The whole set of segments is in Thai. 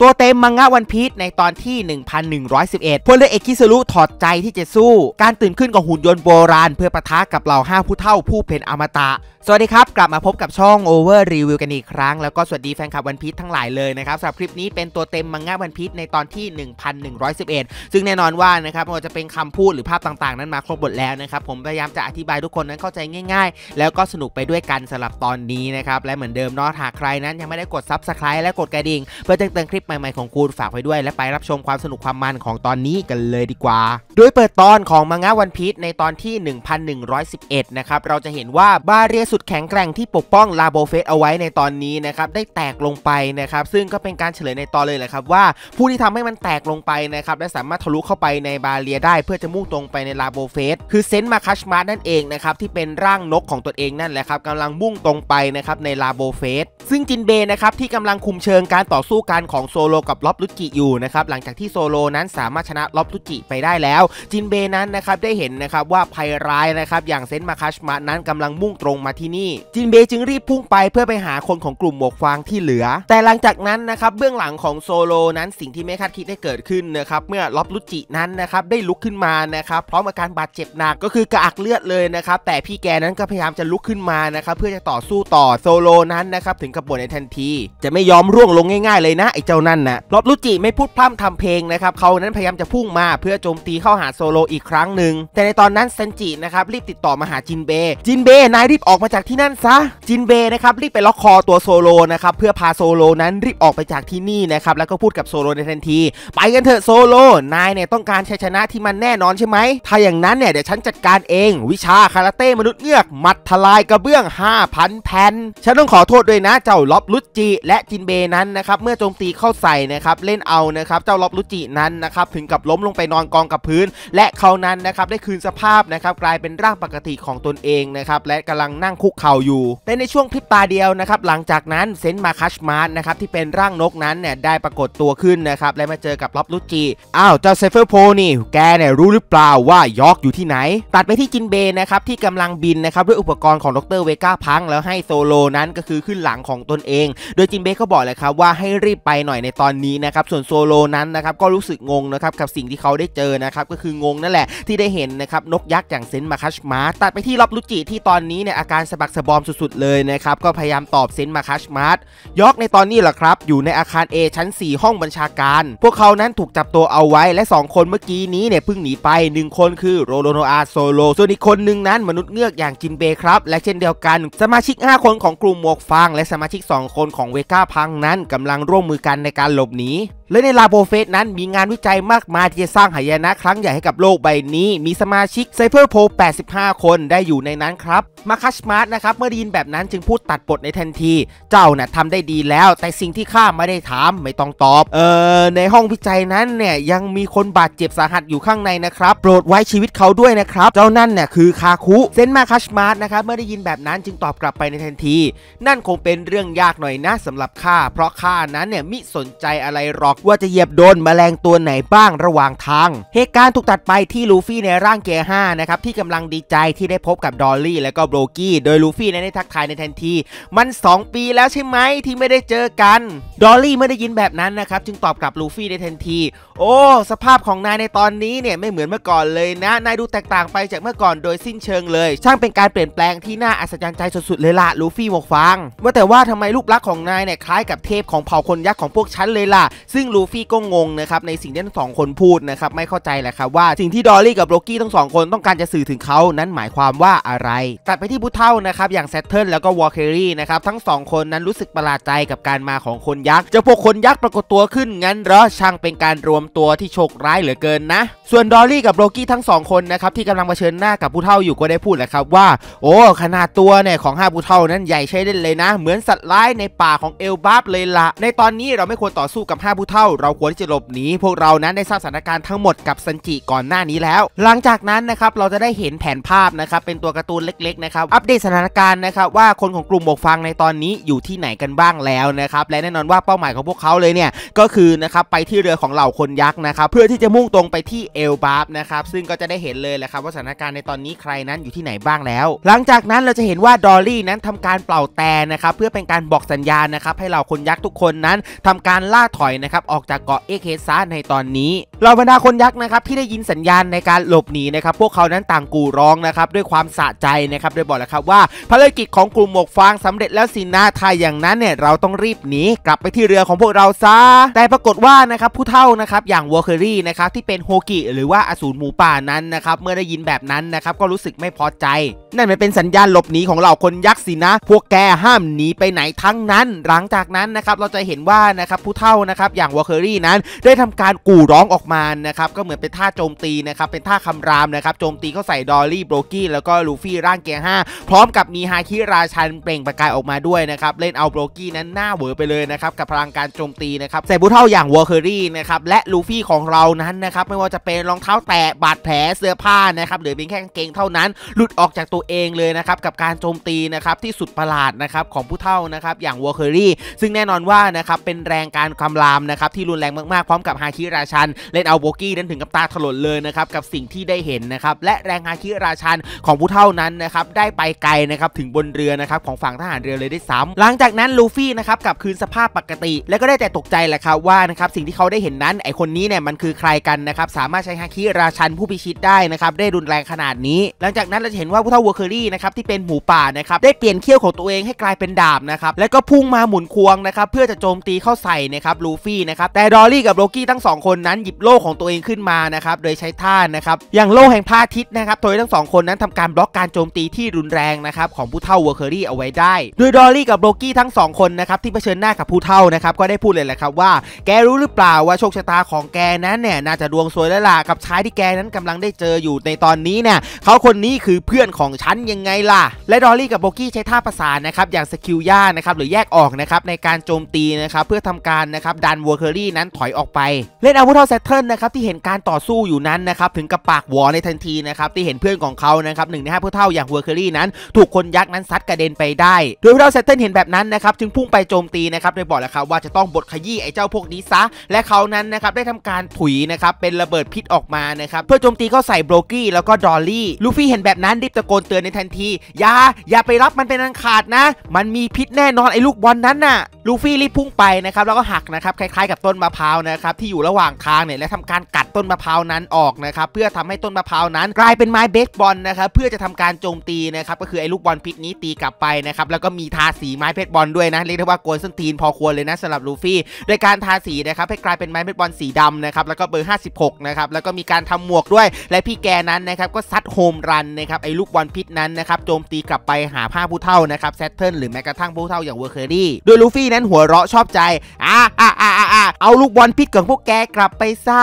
ตัวเต็มมังงะวันพีชในตอนที่ 1111พลเรือเอกคิสรุถอดใจที่จะสู้ การตื่นขึ้นของหุ่นยนต์โบราณเพื่อประทะกับเหล่าห้าผู้เท่าผู้เป็นอมตะสวัสดีครับ กลับมาพบกับช่อง Over Review กันอีกครั้ง แล้วก็สวัสดีแฟนคลับวันพีททั้งหลายเลยนะครับสำหรับคลิปนี้เป็นตัวเต็มมังงะวันพีทในตอนที่ 1111 ซึ่งแน่นอนว่านะครับมัว่าจะเป็นคำพูดหรือภาพต่างๆ นั้นมาครบหมดแล้วนะครับผมพยายามจะอธิบายทุกคนนั้นเข้าใจง่ายๆ แล้วก็สนุกไปด้วยกันสำหรับตอนนี้นะครับและเหมือนเดิมเนาะหากใครนั้นยังไม่ได้กดซับสไครต์และกดกระดิ่งเพื่อเจิมเต็มคลิปใหม่ๆของคุณฝากไว้ด้วยและไปรับชมความสนุกความมันของตอนนี้กันเลยดีกว่าโดยเปิดตอนของมังงะวันพีทในตอนที่ 1111นะครับเราจะเห็นว่าบาเรียสุดแข็งแกร่งที่ปกป้องลาโบเฟสเอาไว้ในตอนนี้นะครับได้แตกลงไปนะครับซึ่งก็เป็นการเฉลยในตอนเลยแหละครับว่าผู้ที่ทำให้มันแตกลงไปนะครับและสามารถทะลุเข้าไปในบาเลียได้เพื่อจะมุ่งตรงไปในลาโบเฟสคือเซนต์มาคัชมาร์นั่นเองนะครับที่เป็นร่างนกของตัวเองนั่นแหละครับกำลังมุ่งตรงไปนะครับในลาโบเฟสซึ่งจินเบนะครับที่กำลังคุมเชิงการต่อสู้กันของโซโลกับล็อบลุจิอยู่นะครับหลังจากที่โซโลนั้นสามารถชนะล็อบลุจิไปได้แล้วจินเบนั้นนะครับได้เห็นนะครับว่าภัยร้ายนะครับอย่างเซนต์มาคัชมาร์นั้นกำลังมุ่งตรงมาที่ที่นี่จินเบจึงรีบพุ่งไปเพื่อไปหาคนของกลุ่มหมวกฟางที่เหลือ แต่หลังจากนั้นนะครับเบื้องหลังของโซโลนั้นสิ่งที่ไม่คาดคิดได้เกิดขึ้นนะครับเมื่อล็อบลุจินั้นนะครับได้ลุกขึ้นมานะครับพร้อมอาการบาดเจ็บหนักก็คือกระอักเลือดเลยนะครับแต่พี่แกนั้นก็พยายามจะลุกขึ้นมานะครับเพื่อจะต่อสู้ต่อโซโลนั้นนะครับถึงกับบ่นในทันที จะไม่ยอมร่วงลงง่ายๆ เลยนะไอ้เจ้านั่นนะล็อบลุจิไม่พูดพร่ำทำเพลงนะครับเขานั้นพยายามจะพุ่งมาเพื่อโจมตีเข้าหาโซโลอีกครั้งหนึ่งแต่ในตอนนั้นเซนจินะครับรีบติดต่อมาหาจินเบจินเบนายรีบออกมาจากที่นั่นซะจินเบนะครับรีบไปล็อกคอตัวโซโลนะครับเพื่อพาโซโลนั้นรีบออกไปจากที่นี่นะครับแล้วก็พูดกับโซโลในทันที ไปกันเถอะโซโล นายเนี่ยต้องการชัยชนะที่มันแน่นอนใช่ไหมถ้าอย่างนั้นเนี่ยเดี๋ยวฉันจัดการเอง วิชา คาราเต้มนุษย์เงือก มัดทลายกระเบื้อง 5,000แผ่นฉันต้องขอโทษด้วยนะเจ้าล็อบลุจิและจินเบนั้นนะครับเมื่อโจมตีเข้าใส่นะครับเล่นเอานะครับเจ้าล็อบลุจินั้นนะครับถึงกับล้มลงไปนอนกองกับพื้น และเขานั้นนะครับได้คืนสภาพนะครับกลายเป็นร่างปกติของตนเองนะครับและกำลังนั่งคุกเข่าอยู่ แต่ในช่วงพริบตาเดียวนะครับหลังจากนั้น เซนต์มาคัชมาร์นะครับที่เป็นร่างนกนั้นเนี่ยได้ปรากฏตัวขึ้นนะครับและมาเจอกับล็อบลุจีอ้าวเจ้าเซฟเฟอร์โพนี่แกเนี่ยรู้หรือเปล่าว่า ยอกอยู่ที่ไหน ตัดไปที่จินเบนะครับที่กำลังบินนะครับด้วยอุปกรณ์ของดรเวก้าพังแล้วให้โซโลนั้นก็คือขึ้นหลังของตนเอง โดยจินเบก็บอกเลยครับว่าให้รีบไปหน่อยในตอนนี้นะครับส่วนโซโลนั้นนะครับก็รู้สึกงงนะครับกับสิ่งที่เขาได้เจอนะครับก็คืองงนั่นแหละที่ได้เห็นนะครับนกยักษ์อย่างเซนมาคัชมาตัดไปที่ล็อบลุจิที่ตอนนี้เนี่ยอาการสะบักสะบอมสุดๆเลยนะครับ ก็พยายามตอบเซนมาคัชมาร์ตยอกในตอนนี้แหละครับอยู่ในอาคาร A ชั้น 4 ห้องบัญชาการ พวกเขานั้นถูกจับตัวเอาไว้และ 2 คนเมื่อกี้นี้เนี่ยเพิ่งหนีไป 1 คนคือโรโลโนอาโซโลส่วนอีกคนหนึ่งนั้น มนุษย์เงือกอย่างจินเบครับและเช่นเดียวกัน สมาชิก 5 คนของกลุ่มหมวกฟางและสมาชิก 2 คนของเวก้าพังนั้นกำลังร่วมมือกันในการหลบหนีและในลาโบเฟสนั้นมีงานวิจัยมากมายที่จะสร้างหายนะครั้งใหญ่ให้กับโลกใบนี้ มีสมาชิกไซเฟอร์โพ85 คนได้อยู่ในนั้นครับมาคัชมาร์ตนะครับเมื่อได้ยินแบบนั้นจึงพูดตัดบทในทันที เจ้าน่ะทำได้ดีแล้ว แต่สิ่งที่ข้าไม่ได้ถามไม่ต้องตอบเอ่อในห้องวิจัยนั้นเนี่ยยังมีคนบาดเจ็บสาหัสอยู่ข้างในนะครับ โปรดไว้ชีวิตเขาด้วยนะครับเจ้านั่นเนี่ยคือคาคุเซนมาคัชมาร์ตนะครับเมื่อได้ยินแบบนั้นจึงตอบกลับไปในทันที นั่นคงเป็นเรื่องยากหน่อยนะ สำหรับข้าเพราะข้านั้นเนี่ยมิสนใจอะไรหรอกว่าจะเหยียบโดนแมลงตัวไหนบ้างระหว่างทางเหตุการณ์ถูกตัดไปที่ลูฟี่ในร่างเกียร์ห้านะครับที่กำลังดีใจที่ได้พบกับดอลลี่ และก็โบรกี้โดยลูฟี่นั้นได้ทักทายในทันที มัน 2 ปีแล้วใช่ไหมที่ไม่ได้เจอกันดอลลี่ไม่ได้ยินแบบนั้นนะครับจึงตอบกลับลูฟี่ในทันที โอ้ สภาพของนายในตอนนี้เนี่ยไม่เหมือนเมื่อก่อนเลยนะ นายดูแตกต่างไปจากเมื่อก่อนโดยสิ้นเชิงเลย ช่างเป็นการเปลี่ยนแปลงที่น่าอัศจรรย์ใจสุดๆเลยละลูฟี่หมวกฟางว่าแต่ว่าทำไมรูปลักษณ์ของนายเนี่ยคล้ายกับเทพของเผ่าคนยักษ์ของพวกฉันเลยล่ะซึ่งงลูฟี่ก็งงนะครับในสิ่งที่ทั้งสองคนพูดนะครับไม่เข้าใจแหละครับว่าสิ่งที่ดอลลี่กับโรกี้ทั้งสองคนต้องการจะสื่อถึงเขานั้นหมายความว่าอะไรตัดไปที่พุทเท่านะครับอย่างแซตเทิลแล้วก็วอลเคอรี่นะครับทั้งสองคนนั้นรู้สึกประหลาดใจกับการมาของคนยักษ์จะพวกคนยักษ์ปรากฏตัวขึ้นงั้นเหรอช่างเป็นการรวมตัวที่โชคร้ายเหลือเกินนะส่วนดอลลี่กับโรกี้ทั้งสองคนนะครับที่กำลังเผชิญหน้ากับผูทเท่าอยู่ก็ได้พูดแหละครับว่าโอ้ขนาดตัวเนี่ยของห้าผูทเท่านั้นใหญ่ใช้เล่นเลยนะ เหมือนสัตว์ร้ายในป่าของเอลบาบเลยละในตอนนี้เราไม่ควรต่อสู้กับห้าผุทเท่าเ้าเราควรที่จะหลบหนีพวกเรานั้นได้ทราบสถานการณ์ทั้งหมดกับซันจิก่อนหน้านี้แล้ว หลังจากนั้นนะครับเราจะได้เห็นแผนภาพนะครับ เป็นตัวการ์ตูนเล็กๆนะครับอัปเดตสถานการณ์นะครับว่าคนของกลุ่มหมวกฟางในตอนนี้อยู่ที่ไหนกันบ้างแล้วนะครับและแน่นอนว่าเป้าหมายของพวกเขาเลยเนี่ยก็คือนะครับไปที่เรือของเหล่าคนยักษ์นะครับ เพื่อที่จะมุ่งตรงไปที่เอลบาฟนะครับซึ่งก็จะได้เห็นเลยแหละครับว่าสถานการณ์ในตอนนี้ใครนั้นอยู่ที่ไหนบ้างแล้ว หลังจากนั้นเราจะเห็นว่าดอลลี่นั้นทำการเป่าแต่นะครับเพื่อเป็นการบอกสัญญาณนะครับให้เหล่าคนยักษ์ทุกคนนั้นทำการล่าถอยนะครับออกจากเกาะเอเคซาในตอนนี้เหล่าบรรดาคนยักษ์นะครับที่ได้ยินสัญญาณในการหลบหนีนะครับพวกเขานั้นต่างกูร้องนะครับด้วยความสะใจนะครับโดยบอกแล้วครับว่าภารกิจของกลุ่มหมวกฟางสำเร็จแล้วสินะทายอย่างนั้นเนี่ยเราต้องรีบหนีกลับไปที่เรือของพวกเราซะแต่ปรากฏว่านะครับผู้เท่านะครับอย่างวอลเคอรี่นะครับที่เป็นโฮกิหรือว่าอสูรหมูป่านั้นนะครับเมื่อได้ยินแบบนั้นนะครับก็รู้สึกไม่พอใจ นั่นม่เป็นสัญญาณหลบหนีของเหล่าคนยักษ์สินะ พวกแกห้ามหนีไปไหนทั้งนั้น หลังจากนั้นนะครับเราจะเห็นว่านะครับผู้เท่านะครับอย่างวอลเคอรี่นั้นได้ทำการกู่ร้องออกมานะครับ ก็เหมือนเป็นท่าโจมตีนะครับ เป็นท่าคำรามนะครับโจมตีเข้าใส่ดอลลี่โบรกี้แล้วก็ลูฟี่ร่างเกยห้าพร้อมกับมีฮาคิราชันเปล่งประกายออกมาด้วยนะครับเล่นเอาโบรกี้นั้นหน้าเวอร์ไปเลยนะครับ กับพลังการโจมตีนะครับใส่บูเท่าอย่างวอลเคอรี่นะครับและลูฟี่ของเรานั้นนะครับ ไม่ว่าจะเป็นรองเท้าแตะบาดแผลเสื้อผ้านะครับหรือเป็นแค่งเกงเท่านั้นหลุดออกจากตัวเองเลยนะครับกับการโจมตีนะครับที่สุดประหลาดนะครับของผู้เท่านะครับอย่างวอลเคอรี่ซึ่งแน่นอนว่านะครับเป็นแรงการคำรามนะครับับที่รุนแรงมากๆ พร้อมกับฮาคิราชันเล่นเอาโบกี้นั้นถึงกับตาถลนเลยนะครับกับสิ่งที่ได้เห็นนะครับและแรงฮาคิราชันของผู้เท่านั้นนะครับได้ไปไกลนะครับถึงบนเรือนะครับของฝั่งทหารเรือเลยได้ซ้ำหลังจากนั้นลูฟี่นะครับกลับคืนสภาพปกติ และก็ได้แต่ตกใจแหละครับว่านะครับสิ่งที่เขาได้เห็นนั้น ไอคนนี้เนี่ยมันคือใครกันนะครับสามารถใช้ฮาคิราชันผู้พิชิตได้นะครับได้รุนแรงขนาดนี้ หลังจากนั้นเราจะเห็นว่าผู้เท่าวัวเคอรี่นะครับที่เป็นหมูป่านะครับได้เปลี่ยนเขี้ยวของตัวเองให้กลายเป็นดาบนะครับแล้วก็พุ่งมาหมุนควงนะครับเพื่อจะโจมตีเข้าใส่นะครับลูฟี่นะครับแต่ดอลลี่กับโลกี้ทั้ง 2 คนนั้นหยิบโล่ของตัวเองขึ้นมานะครับโดยใช้ท่านะครับอย่างโล่แห่งพระอาทิตย์นะครับโดยทั้ง2คนนั้นทำการบล็อกการโจมตีที่รุนแรงนะครับของผู้เฒ่าวอร์เคอรี่เอาไว้ได้โดยดอลลี่กับโลกี้ทั้ง2คนนะครับที่เผชิญหน้ากับผู้เฒ่านะครับก็ได้พูดเลยแหละครับว่า แกรู้หรือเปล่าว่าโชคชะตาของแกนั้นเนี่ยน่าจะดวงสวยแล้วล่ะกับชายที่แกนั้นกำลังได้เจออยู่ในตอนนี้เนี่ยเขาคนนี้คือเพื่อนของฉันยังไงล่ะและดอลลี่กับโบกี้ใช้ท่าประสานนะครับอย่างสกิลย่านะครับหรือแยกออกนะครับในการโจมตีนะครับเพื่อทำการนะครับดันวอเคอรี่นั้นถอยออกไป เล่นอาวุธเท่าแซตเทิลนะครับที่เห็นการต่อสู้อยู่นั้นนะครับถึงกับปากวอในทันทีนะครับที่เห็นเพื่อนของเขานะครับหนึ่งในห้าผู้เท่าอย่างเวอร์เคอรี่นั้น ถูกคนยักษ์นั้นซัดกระเด็นไปได้โดยผู้เท่าแซตเทิลเห็นแบบนั้นนะครับจึงพุ่งไปโจมตีนะครับโดยบอกแล้วครับว่าจะต้องบดขยี้ไอ้เจ้าพวกนี้ซะ และเขานั้นนะครับได้ทำการถุยนะครับเป็นระเบิดพิษออกมานะครับเพื่อโจมตีเข้าใส่โบรกี้แล้วก็ดอลลี่ลูฟี่เห็นแบบนั้นรีบตะโกนเตือนในทันทีอย่าอย่าไปรับมันเป็นอันขาดนะ มันมีพิษแน่นอนไอ้ลูกบอลนั้นน่ะลูฟี่รีบพุ่งไปนะครับแล้วก็หักนะครับคล้ายกับต้นมะพร้าวนะครับที่อยู่ระหว่างทางเนี่ยและทำการกัดต้นมะพร้าวนั้นออกนะครับเพื่อทำให้ต้นมะพร้าวนั้น กลายเป็นไม้เบสบอลนะครับเพื่อจะทำการโจมตีนะครับก็คือไอ้ลูกบอลพิษนี้ตีกลับไปนะครับแล้วก็มีทาสีไม้เบสบอลด้วยนะเรียกได้ว่าโกนส้นตีนพอควรเลยนะสำหรับลูฟี่โดยการทาสีนะครับให้กลายเป็นไม้เบสบอลสีดำนะครับแล้วก็เบอร์ 56 นะครับแล้วก็มีการทำหมวกด้วยและพี่แกนั้นนะครับก็ซัดโฮมรันนะครับไอ้ลูกบอลพิษนั้นนะครับโจมตีกลับไปหาผ้าผู้เท่านะครับแซตเทิลหรือแม้กระทั่งผู้เท่าอย่างเวอร์เคอรี่โดยลูฟี่นั้นหัวเราะชอบใจอ่าอ่าอ่าเอาลูกบอลพิษของพวกแกกลับไปซะ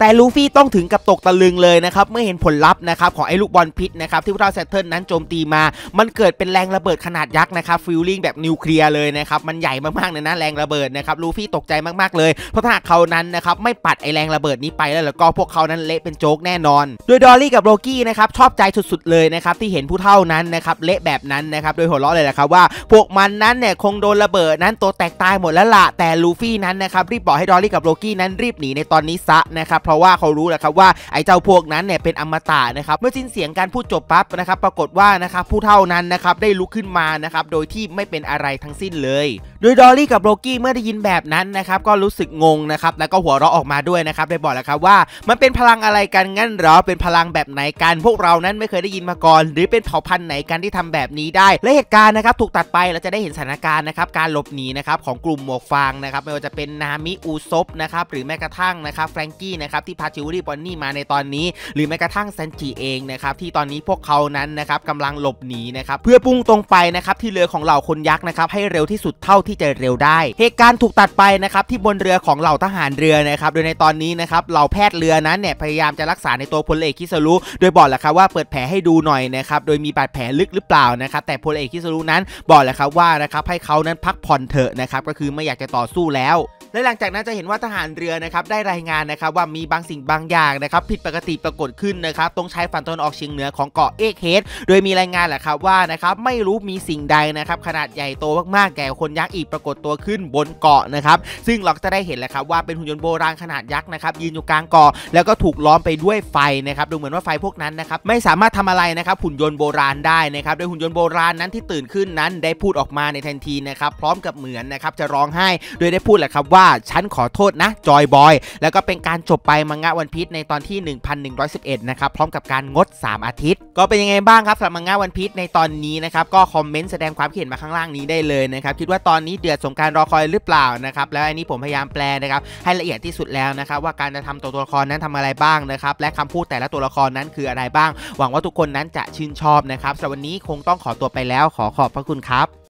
แต่ลูฟี่ต้องถึงกับตกตะลึงเลยนะครับเมื่อเห็นผลลัพธ์นะครับของไอ้ลูกบอลพิษนะครับที่พวกเราแซตเทิลนั้นโจมตีมา มันเกิดเป็นแรงระเบิดขนาดยักษ์นะครับฟิลลิ่งแบบนิวเคลียร์เลยนะครับมันใหญ่มากๆเลยนะแรงระเบิดนะครับลูฟี่ตกใจมากๆเลย เพราะถ้าเขานั้นนะครับไม่ปัดไอแรงระเบิดนี้ไปแล้วแล้วก็พวกเขานั้นเละเป็นโจ๊กแน่นอน โดยดอลลี่กับโรกี้นะครับชอบใจสุดๆเลยนะครับที่เห็นผู้เท่านั้นนะครับเละแบบนั้นนะครับโดยหัวเราะเลยนะครับว่า พวกมันนั้นเนี่ยคงโดนระเบิดนั้นตัวแตกตายหมดแล้วล่ะแต่ลูฟี่นั้นนะครับรีบบอกให้ดอลลี่กับโลกี้นั้นรีบหนีในตอนนี้ซะนะครับ เพราะว่าเขารู้แหละครับว่า ไอ้เจ้าพวกนั้นเนี่ยเป็นอมตะนะครับ เมื่อสิ้นเสียงการพูดจบปั๊บนะครับ ปรากฏว่านะครับผู้เท่านั้นนะครับได้ลุกขึ้นมานะครับโดยที่ไม่เป็นอะไรทั้งสิ้นเลย โดยดอลลี่กับโลกี้เมื่อได้ยินแบบนั้นนะครับก็รู้สึกงงนะครับแล้วก็หัวเราะออกมาด้วยนะครับ ได้บอกแล้วครับว่า มันเป็นพลังอะไรกันงั้นหรอเป็นพลังแบบไหนกันพวกเรานั้นไม่เคยได้ยินมาก่อนหรือเป็นเผ่าพันธุ์ไหนกันที่ทำแบบนี้ได้และเหตุการณ์นะครับถูกตัดไปเราจะได้เห็นสถานการณ์นะครับการหลบหนีนะครับของกลุ่มหมวกฟางนะครับไม่ว่าจะเป็นนามิอูซบนะครับหรือแม้กระทั่งนะครับแฟรงกี้นะครับที่พาชิวรี่บอนนี่มาในตอนนี้ หรือแม้กระทั่งเซนจิเองนะครับที่ตอนนี้พวกเขานั้นนะครับกำลังหลบหนีนะครับเพื่อพุ่งตรงไปนะครับที่เรือของเหล่าคนยักษ์นะครับให้เร็วที่สุดเท่าที่จะเร็วได้เหตุการณ์ถูกตัดไปนะครับที่บนเรือของเหล่าทหารเรือนะครับโดยในตอนนี้นะครับเหล่าแพทย์เรือนั้นเนี่ยพยายามจะรักษาในตัวพลเอกคิสรุโดยบอกแหละครับว่าเปิดแผลให้ดูหน่อยนะครับโดยมีบาดแผลลึกหรือเปล่านะครับแต่พลเอกคิสรุนั้นบอกแหละครับว่านะครับให้เขานั้นพักผ่อนเถอะนะครับก็คือไม่อยากจะต่อสู้แล้วและหลังจากนั้นจะเห็นว่าทหารเรือนะครับได้รายงานนะครับว่ามีบางสิ่งบางอย่างนะครับ ผิดปกติปรากฏขึ้นนะครับตรงชายฝั่งตะวันออกเฉียงเหนือของเกาะเอกเฮดโดยมีรายงานแหละครับว่านะครับไม่รู้มีสิ่งใดนะครับขนาดใหญ่โตมากๆแก่คนยักษ์อีกปรากฏตัวขึ้นบนเกาะนะครับซึ่งเราจะได้เห็นแหละครับว่าเป็นหุ่นยนต์โบราณขนาดยักษ์นะครับยืนอยู่กลางเกาะแล้วก็ถูกล้อมไปด้วยไฟนะครับดูเหมือนว่าไฟพวกนั้นนะครับไม่สามารถทำอะไรนะครับ หุ่นยนต์โบราณได้นะครับโดยหุ่นยนต์โบราณนั้นที่ตื่นขึ้นนั้น ได้พูดออกมาในทันทีนะครับ พร้อมกับเหมือนนะครับจะร้องไห้โดยได้พูดแหละครับว่าฉันขอโทษนะ จอยบอยแล้วก็เป็นการจบไปมังงะวันพีชในตอนที่1111นะครับพร้อมกับการงด 3 อาทิตย์ ก็เป็นยังไงบ้างครับสำหรับมังงะวันพีชในตอนนี้นะครับก็คอมเมนต์แสดงความคิดเห็นมาข้างล่างนี้ได้เลยนะครับคิดว่าตอนนี้เดือดสมการรอคอยหรือเปล่านะครับแล้วอันนี้ผมพยายามแปลนะครับ ให้ละเอียดที่สุดแล้วนะครับว่าการจะทำตัวตัวละครนั้นทำอะไรบ้างนะครับและคำพูดแต่ละตัวละครนั้นคืออะไรบ้าง หวังว่าทุกคนนั้นจะชื่นชอบนะครับสำหรับวันนี้คงต้องขอตัวไปแล้วขอขอบพระคุณครับ